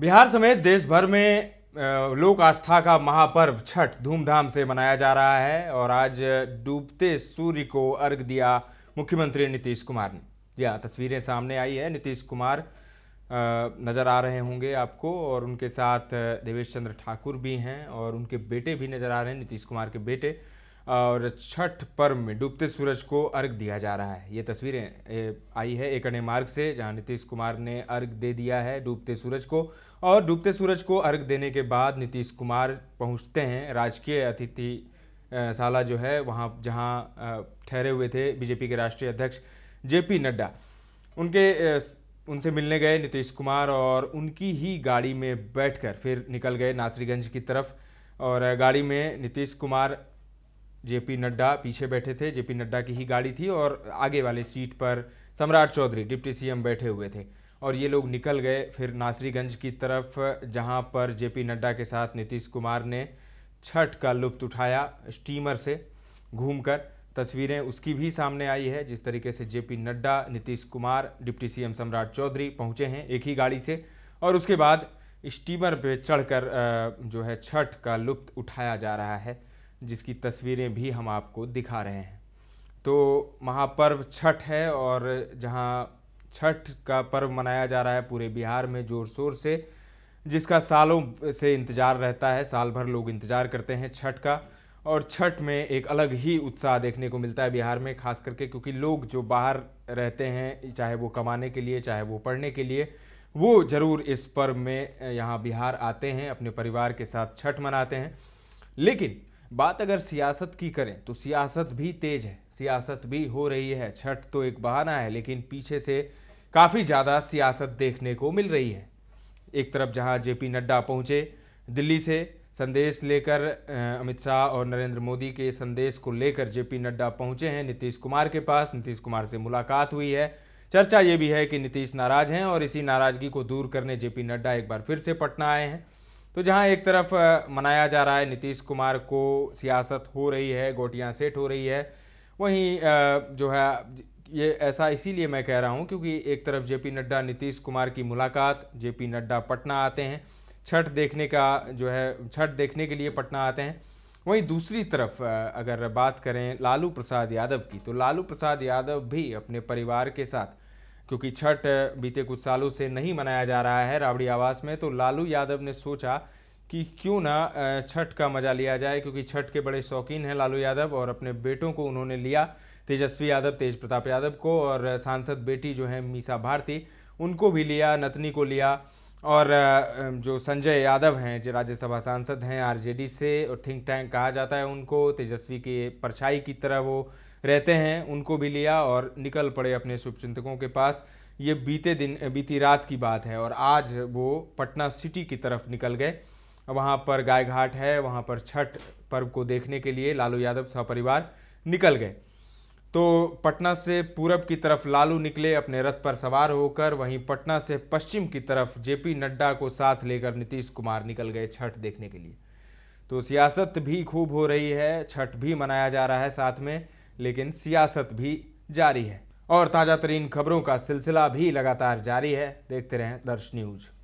बिहार समेत देश भर में लोक आस्था का महापर्व छठ धूमधाम से मनाया जा रहा है और आज डूबते सूर्य को अर्घ दिया मुख्यमंत्री नीतीश कुमार ने या तस्वीरें सामने आई है नीतीश कुमार नज़र आ रहे होंगे आपको और उनके साथ देवेश चंद्र ठाकुर भी हैं और उनके बेटे भी नज़र आ रहे हैं नीतीश कुमार के बेटे और छठ पर्व में डूबते सूरज को अर्घ दिया जा रहा है ये तस्वीरें आई है एक अन्य मार्ग से जहां नीतीश कुमार ने अर्घ दे दिया है डूबते सूरज को और डूबते सूरज को अर्घ देने के बाद नीतीश कुमार पहुंचते हैं राजकीय अतिथि साला जो है वहाँ जहाँ ठहरे हुए थे बीजेपी के राष्ट्रीय अध्यक्ष पी नड्डा उनके उनसे मिलने गए नीतीश कुमार और उनकी ही गाड़ी में बैठकर फिर निकल गए नासरीगंज की तरफ और गाड़ी में नीतीश कुमार जेपी नड्डा पीछे बैठे थे जेपी नड्डा की ही गाड़ी थी और आगे वाले सीट पर सम्राट चौधरी डिप्टी सीएम बैठे हुए थे और ये लोग निकल गए फिर नासरीगंज की तरफ जहाँ पर जेपी नड्डा के साथ नीतीश कुमार ने छठ का लुप्त उठाया स्टीमर से घूमकर तस्वीरें उसकी भी सामने आई है जिस तरीके से जेपी नड्डा नीतीश कुमार डिप्टी सीएम सम्राट चौधरी पहुंचे हैं एक ही गाड़ी से और उसके बाद स्टीमर पे चढ़कर जो है छठ का लुप्त उठाया जा रहा है जिसकी तस्वीरें भी हम आपको दिखा रहे हैं तो महापर्व छठ है और जहाँ छठ का पर्व मनाया जा रहा है पूरे बिहार में ज़ोर शोर से जिसका सालों से इंतज़ार रहता है साल भर लोग इंतज़ार करते हैं छठ का और छठ में एक अलग ही उत्साह देखने को मिलता है बिहार में खास करके क्योंकि लोग जो बाहर रहते हैं चाहे वो कमाने के लिए चाहे वो पढ़ने के लिए वो ज़रूर इस पर्व में यहाँ बिहार आते हैं अपने परिवार के साथ छठ मनाते हैं लेकिन बात अगर सियासत की करें तो सियासत भी तेज है सियासत भी हो रही है छठ तो एक बहाना है लेकिन पीछे से काफ़ी ज़्यादा सियासत देखने को मिल रही है एक तरफ जहां जेपी नड्डा पहुंचे दिल्ली से संदेश लेकर अमित शाह और नरेंद्र मोदी के संदेश को लेकर जेपी नड्डा पहुंचे हैं नीतीश कुमार के पास नीतीश कुमार से मुलाकात हुई है चर्चा ये भी है कि नीतीश नाराज हैं और इसी नाराजगी को दूर करने जेपी नड्डा एक बार फिर से पटना आए हैं तो जहां एक तरफ मनाया जा रहा है नीतीश कुमार को सियासत हो रही है गोटियां सेट हो रही है वहीं जो है ये ऐसा इसीलिए मैं कह रहा हूं क्योंकि एक तरफ जेपी नड्डा नीतीश कुमार की मुलाकात जेपी नड्डा पटना आते हैं छठ देखने का जो है छठ देखने के लिए पटना आते हैं वहीं दूसरी तरफ अगर बात करें लालू प्रसाद यादव की तो लालू प्रसाद यादव भी अपने परिवार के साथ क्योंकि छठ बीते कुछ सालों से नहीं मनाया जा रहा है राबड़ी आवास में तो लालू यादव ने सोचा कि क्यों ना छठ का मजा लिया जाए क्योंकि छठ के बड़े शौकीन हैं लालू यादव और अपने बेटों को उन्होंने लिया तेजस्वी यादव तेज प्रताप यादव को और सांसद बेटी जो है मीसा भारती उनको भी लिया नतनी को लिया और जो संजय यादव हैं जो राज्यसभा सांसद हैं आरजेडी से और थिंक टैंक कहा जाता है उनको तेजस्वी की परछाई की तरह वो रहते हैं उनको भी लिया और निकल पड़े अपने शुभचिंतकों के पास ये बीते दिन बीती रात की बात है और आज वो पटना सिटी की तरफ निकल गए वहाँ पर गाय घाट है वहाँ पर छठ पर्व को देखने के लिए लालू यादव सपरिवार निकल गए तो पटना से पूरब की तरफ लालू निकले अपने रथ पर सवार होकर वहीं पटना से पश्चिम की तरफ जेपी नड्डा को साथ लेकर नीतीश कुमार निकल गए छठ देखने के लिए तो सियासत भी खूब हो रही है छठ भी मनाया जा रहा है साथ में लेकिन सियासत भी जारी है और ताज़ा तरीन खबरों का सिलसिला भी लगातार जारी है देखते रहें दर्श न्यूज़